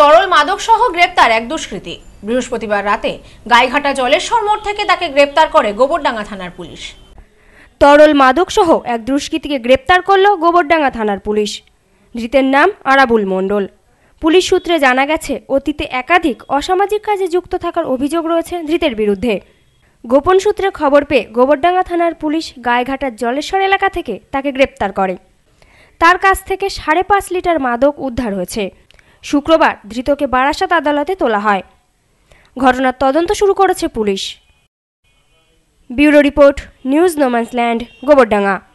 তরল মাদকসহ গ্রেপ্তার এক দুষ্কৃতী বৃহস্পতিবার রাতে গাইঘাটা জলেশ্বর মোড় থেকে তাকে গ্রেপ্তার করে গোবরডাঙ্গা থানার পুলিশ তরল মাদকসহ এক দুষ্কৃতীকে গ্রেপ্তার করল গোবরডাঙ্গা থানার পুলিশ ধৃতের নাম আরাবুল মণ্ডল পুলিশ সূত্রে জানা গেছে অতীতে একাধিক অসামাজিক কাজে যুক্ত থাকার অভিযোগ রয়েছে ধৃতের বিরুদ্ধে গোপন সূত্রে খবর পেয়ে গোবরডাঙ্গা থানার পুলিশ গায়েঘাটার জলেশ্বর এলাকা থেকে তাকে গ্রেপ্তার করে তার কাছ থেকে সাড়ে পাঁচ লিটার মাদক উদ্ধার হয়েছে শুক্রবার ধৃতকে বারাসাত আদালতে তোলা হয় ঘটনার তদন্ত শুরু করেছে police bureau report news no man's land Gobardanga